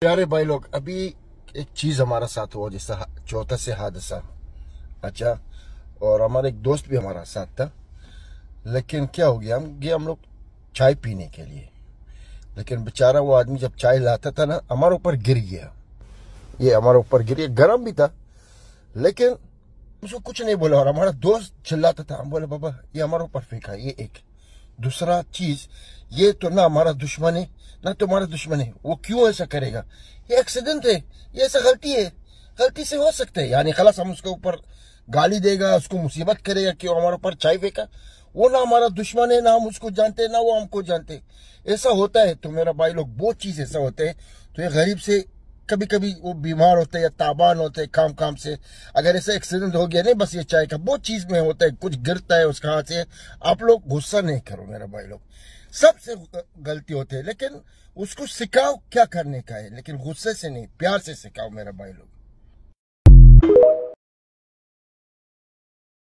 प्यारे भाई लोग अभी एक चीज हमारा साथ हुआ जैसा चौथा से हादसा अच्छा और हमारा एक दोस्त भी हमारा साथ था लेकिन क्या हो गया हम गए हम लोग चाय पीने के लिए लेकिन बेचारा वो आदमी जब चाय लाता था ना हमारे ऊपर गिर गया ये हमारे ऊपर गिर गया गर्म भी था लेकिन उसको कुछ नहीं बोला और हमारा दोस्त चिल्लाता था हम बोले बाबा ये हमारे ऊपर फेंका ये एक दूसरा चीज ये तो ना हमारा दुश्मन है ना तुम्हारा तो दुश्मन है वो क्यों ऐसा करेगा ये एक्सीडेंट है ये ऐसा गलती है गलती से हो सकता है यानी खलास हम उसके ऊपर गाली देगा उसको मुसीबत करेगा क्यों हमारे ऊपर चाय फेंका वो ना हमारा दुश्मन है ना हम उसको जानते हैं ना वो हमको जानते ऐसा होता है तो मेरा भाई लोग बहुत चीज ऐसा होते है तो ये गरीब से कभी कभी वो बीमार होते हैं या ताबान होते हैं काम काम से अगर ऐसा एक्सीडेंट हो गया नहीं बस ये चाय का बहुत चीज में होता है कुछ गिरता है उसका हाथ से आप लोग गुस्सा नहीं करो मेरा भाई लोग सबसे गलती होती है लेकिन उसको सिखाओ क्या करने का है लेकिन गुस्से से नहीं प्यार से सिखाओ मेरा भाई लोग